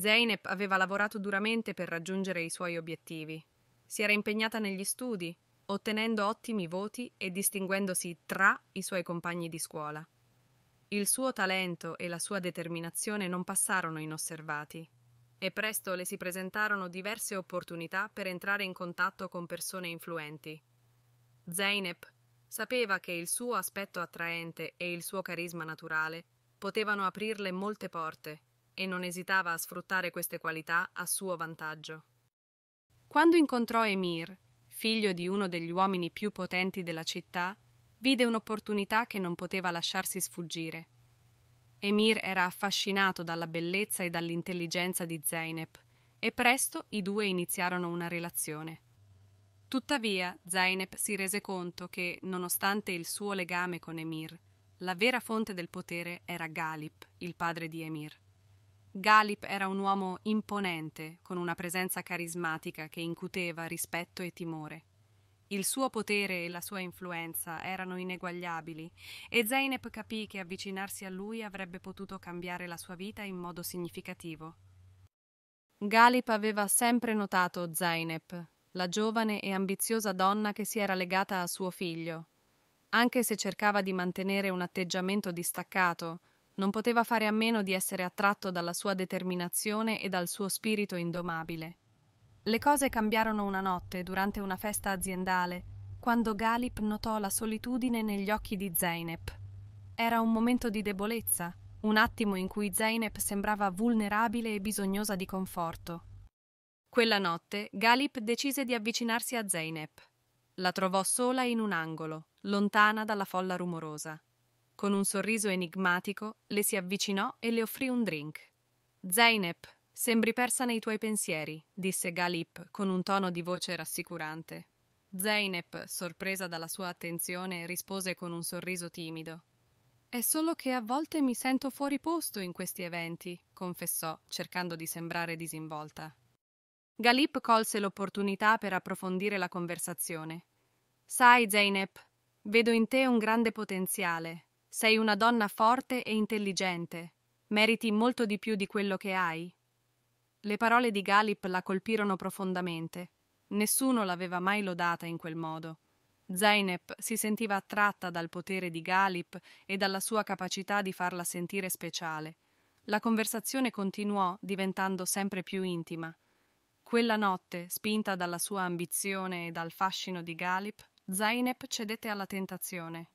Zeynep aveva lavorato duramente per raggiungere i suoi obiettivi. Si era impegnata negli studi, ottenendo ottimi voti e distinguendosi tra i suoi compagni di scuola. Il suo talento e la sua determinazione non passarono inosservati e presto le si presentarono diverse opportunità per entrare in contatto con persone influenti. Zeynep sapeva che il suo aspetto attraente e il suo carisma naturale potevano aprirle molte porte e non esitava a sfruttare queste qualità a suo vantaggio. Quando incontrò Emir, figlio di uno degli uomini più potenti della città, vide un'opportunità che non poteva lasciarsi sfuggire. Emir era affascinato dalla bellezza e dall'intelligenza di Zeynep e presto i due iniziarono una relazione. Tuttavia, Zeynep si rese conto che, nonostante il suo legame con Emir, la vera fonte del potere era Galip, il padre di Emir. Galip era un uomo imponente, con una presenza carismatica che incuteva rispetto e timore. Il suo potere e la sua influenza erano ineguagliabili e Zeynep capì che avvicinarsi a lui avrebbe potuto cambiare la sua vita in modo significativo. Galip aveva sempre notato Zeynep, la giovane e ambiziosa donna che si era legata a suo figlio. Anche se cercava di mantenere un atteggiamento distaccato, non poteva fare a meno di essere attratto dalla sua determinazione e dal suo spirito indomabile. Le cose cambiarono una notte durante una festa aziendale, quando Galip notò la solitudine negli occhi di Zeynep. Era un momento di debolezza, un attimo in cui Zeynep sembrava vulnerabile e bisognosa di conforto. Quella notte Galip decise di avvicinarsi a Zeynep. La trovò sola in un angolo, lontana dalla folla rumorosa. Con un sorriso enigmatico le si avvicinò e le offrì un drink. Zeynep, sembri persa nei tuoi pensieri, disse Galip con un tono di voce rassicurante. Zeynep, sorpresa dalla sua attenzione, rispose con un sorriso timido. È solo che a volte mi sento fuori posto in questi eventi, confessò, cercando di sembrare disinvolta. Galip colse l'opportunità per approfondire la conversazione. Sai, Zeynep, vedo in te un grande potenziale, sei una donna forte e intelligente. Meriti molto di più di quello che hai. Le parole di Galip la colpirono profondamente. Nessuno l'aveva mai lodata in quel modo. Zeynep si sentiva attratta dal potere di Galip e dalla sua capacità di farla sentire speciale. La conversazione continuò diventando sempre più intima. Quella notte, spinta dalla sua ambizione e dal fascino di Galip, Zeynep cedette alla tentazione.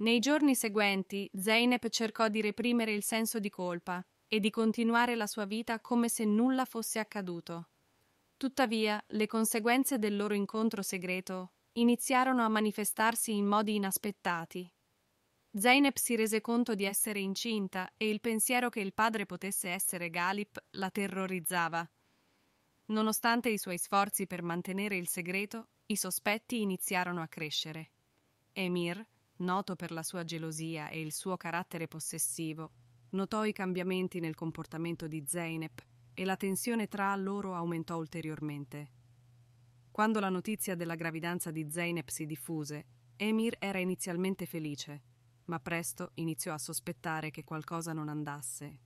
Nei giorni seguenti Zeynep cercò di reprimere il senso di colpa e di continuare la sua vita come se nulla fosse accaduto. Tuttavia, le conseguenze del loro incontro segreto iniziarono a manifestarsi in modi inaspettati. Zeynep si rese conto di essere incinta e il pensiero che il padre potesse essere Galip la terrorizzava. Nonostante i suoi sforzi per mantenere il segreto, i sospetti iniziarono a crescere. Emir, noto per la sua gelosia e il suo carattere possessivo, notò i cambiamenti nel comportamento di Zeynep e la tensione tra loro aumentò ulteriormente. Quando la notizia della gravidanza di Zeynep si diffuse, Emir era inizialmente felice, ma presto iniziò a sospettare che qualcosa non andasse.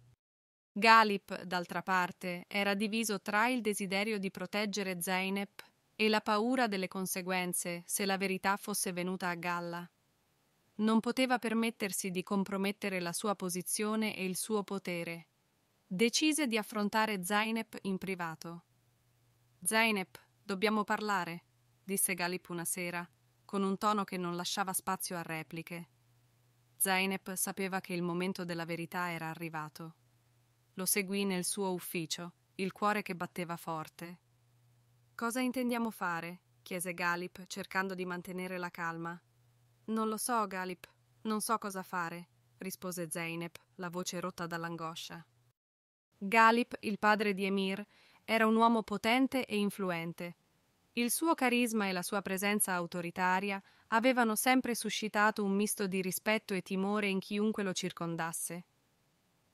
Galip, d'altra parte, era diviso tra il desiderio di proteggere Zeynep e la paura delle conseguenze se la verità fosse venuta a galla non poteva permettersi di compromettere la sua posizione e il suo potere. Decise di affrontare Zainep in privato. Zainep, dobbiamo parlare, disse Galip una sera, con un tono che non lasciava spazio a repliche. Zainep sapeva che il momento della verità era arrivato. Lo seguì nel suo ufficio, il cuore che batteva forte. Cosa intendiamo fare? chiese Galip, cercando di mantenere la calma. Non lo so, Galip. Non so cosa fare, rispose Zeynep, la voce rotta dall'angoscia. Galip, il padre di Emir, era un uomo potente e influente. Il suo carisma e la sua presenza autoritaria avevano sempre suscitato un misto di rispetto e timore in chiunque lo circondasse.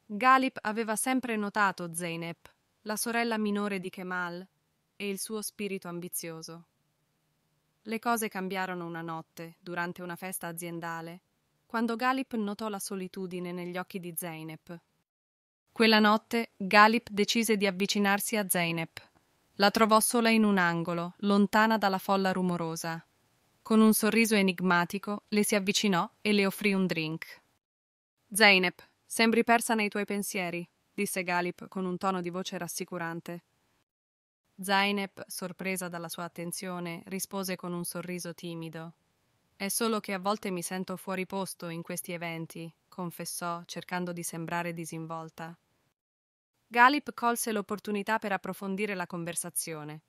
Galip aveva sempre notato Zeynep, la sorella minore di Kemal, e il suo spirito ambizioso. Le cose cambiarono una notte, durante una festa aziendale, quando Galip notò la solitudine negli occhi di Zeynep. Quella notte Galip decise di avvicinarsi a Zeynep. La trovò sola in un angolo, lontana dalla folla rumorosa. Con un sorriso enigmatico le si avvicinò e le offrì un drink. Zeynep, sembri persa nei tuoi pensieri, disse Galip con un tono di voce rassicurante. Zainep, sorpresa dalla sua attenzione, rispose con un sorriso timido. È solo che a volte mi sento fuori posto in questi eventi, confessò, cercando di sembrare disinvolta. Galip colse l'opportunità per approfondire la conversazione.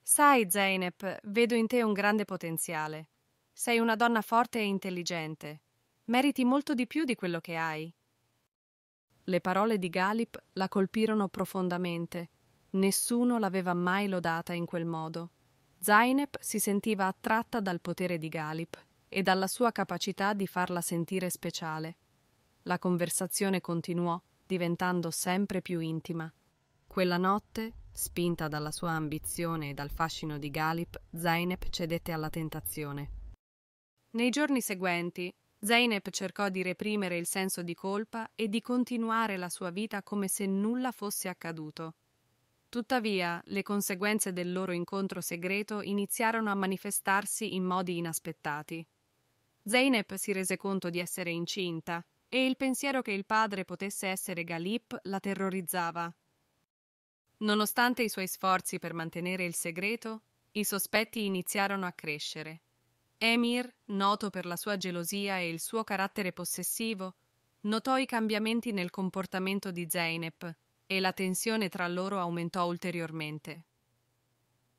Sai, Zeynep, vedo in te un grande potenziale. Sei una donna forte e intelligente. Meriti molto di più di quello che hai. Le parole di Galip la colpirono profondamente Nessuno l'aveva mai lodata in quel modo. Zainep si sentiva attratta dal potere di Galip e dalla sua capacità di farla sentire speciale. La conversazione continuò, diventando sempre più intima. Quella notte, spinta dalla sua ambizione e dal fascino di Galip, Zainep cedette alla tentazione. Nei giorni seguenti, Zainep cercò di reprimere il senso di colpa e di continuare la sua vita come se nulla fosse accaduto. Tuttavia, le conseguenze del loro incontro segreto iniziarono a manifestarsi in modi inaspettati. Zeynep si rese conto di essere incinta e il pensiero che il padre potesse essere Galip la terrorizzava. Nonostante i suoi sforzi per mantenere il segreto, i sospetti iniziarono a crescere. Emir, noto per la sua gelosia e il suo carattere possessivo, notò i cambiamenti nel comportamento di Zeynep e la tensione tra loro aumentò ulteriormente.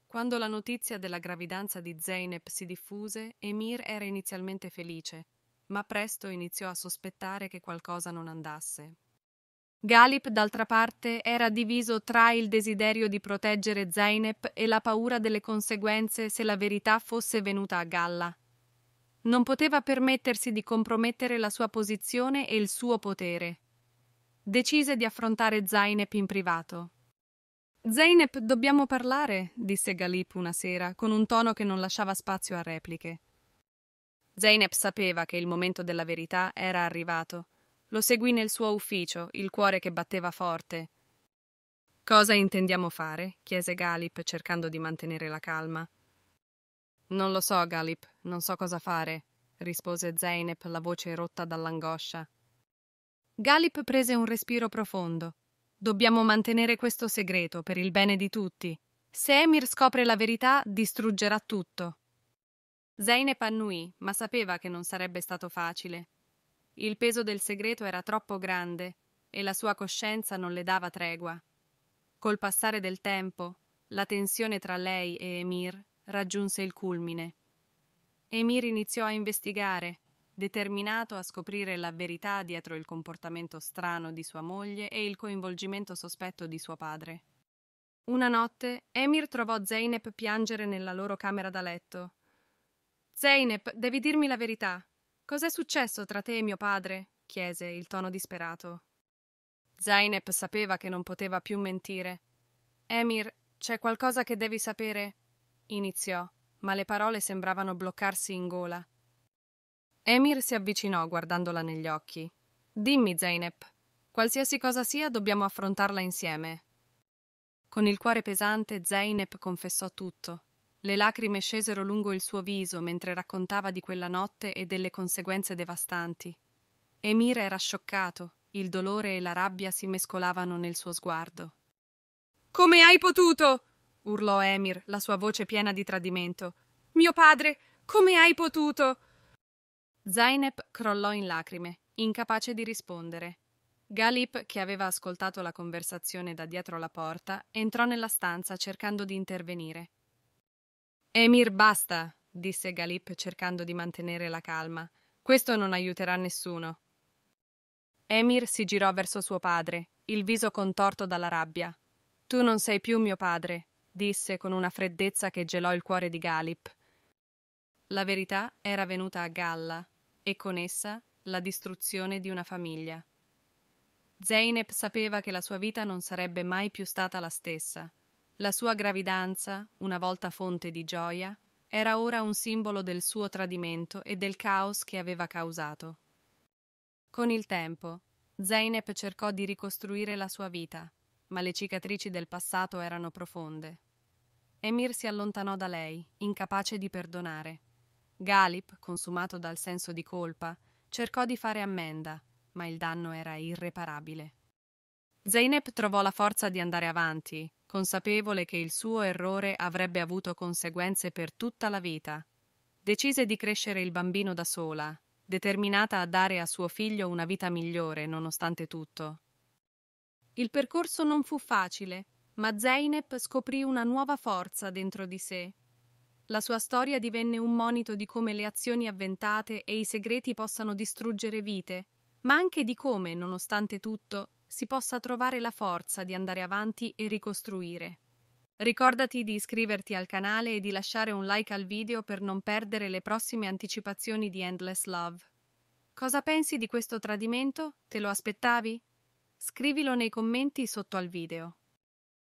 Quando la notizia della gravidanza di Zeynep si diffuse, Emir era inizialmente felice, ma presto iniziò a sospettare che qualcosa non andasse. Galip, d'altra parte, era diviso tra il desiderio di proteggere Zeynep e la paura delle conseguenze se la verità fosse venuta a galla. Non poteva permettersi di compromettere la sua posizione e il suo potere, decise di affrontare Zainep in privato. Zainep, dobbiamo parlare, disse Galip una sera, con un tono che non lasciava spazio a repliche. Zainep sapeva che il momento della verità era arrivato. Lo seguì nel suo ufficio, il cuore che batteva forte. Cosa intendiamo fare? chiese Galip, cercando di mantenere la calma. Non lo so, Galip, non so cosa fare, rispose Zainep, la voce rotta dall'angoscia. Galip prese un respiro profondo. Dobbiamo mantenere questo segreto per il bene di tutti. Se Emir scopre la verità, distruggerà tutto. Zeynep annui, ma sapeva che non sarebbe stato facile. Il peso del segreto era troppo grande e la sua coscienza non le dava tregua. Col passare del tempo, la tensione tra lei e Emir raggiunse il culmine. Emir iniziò a investigare, determinato a scoprire la verità dietro il comportamento strano di sua moglie e il coinvolgimento sospetto di suo padre. Una notte Emir trovò Zeynep piangere nella loro camera da letto. Zeynep, devi dirmi la verità. Cos'è successo tra te e mio padre? chiese il tono disperato. Zeynep sapeva che non poteva più mentire. Emir, c'è qualcosa che devi sapere? iniziò, ma le parole sembravano bloccarsi in gola. Emir si avvicinò guardandola negli occhi. Dimmi, Zeynep, qualsiasi cosa sia dobbiamo affrontarla insieme. Con il cuore pesante Zeynep confessò tutto. Le lacrime scesero lungo il suo viso mentre raccontava di quella notte e delle conseguenze devastanti. Emir era scioccato, il dolore e la rabbia si mescolavano nel suo sguardo. Come hai potuto? urlò Emir, la sua voce piena di tradimento. Mio padre, come hai potuto? Zainep crollò in lacrime, incapace di rispondere. Galip, che aveva ascoltato la conversazione da dietro la porta, entrò nella stanza cercando di intervenire. Emir, basta, disse Galip cercando di mantenere la calma. Questo non aiuterà nessuno. Emir si girò verso suo padre, il viso contorto dalla rabbia. Tu non sei più mio padre, disse con una freddezza che gelò il cuore di Galip. La verità era venuta a galla e con essa la distruzione di una famiglia. Zeynep sapeva che la sua vita non sarebbe mai più stata la stessa. La sua gravidanza, una volta fonte di gioia, era ora un simbolo del suo tradimento e del caos che aveva causato. Con il tempo, Zeynep cercò di ricostruire la sua vita, ma le cicatrici del passato erano profonde. Emir si allontanò da lei, incapace di perdonare. Galip, consumato dal senso di colpa, cercò di fare ammenda, ma il danno era irreparabile. Zeynep trovò la forza di andare avanti, consapevole che il suo errore avrebbe avuto conseguenze per tutta la vita. Decise di crescere il bambino da sola, determinata a dare a suo figlio una vita migliore nonostante tutto. Il percorso non fu facile, ma Zeynep scoprì una nuova forza dentro di sé la sua storia divenne un monito di come le azioni avventate e i segreti possano distruggere vite, ma anche di come, nonostante tutto, si possa trovare la forza di andare avanti e ricostruire. Ricordati di iscriverti al canale e di lasciare un like al video per non perdere le prossime anticipazioni di Endless Love. Cosa pensi di questo tradimento? Te lo aspettavi? Scrivilo nei commenti sotto al video.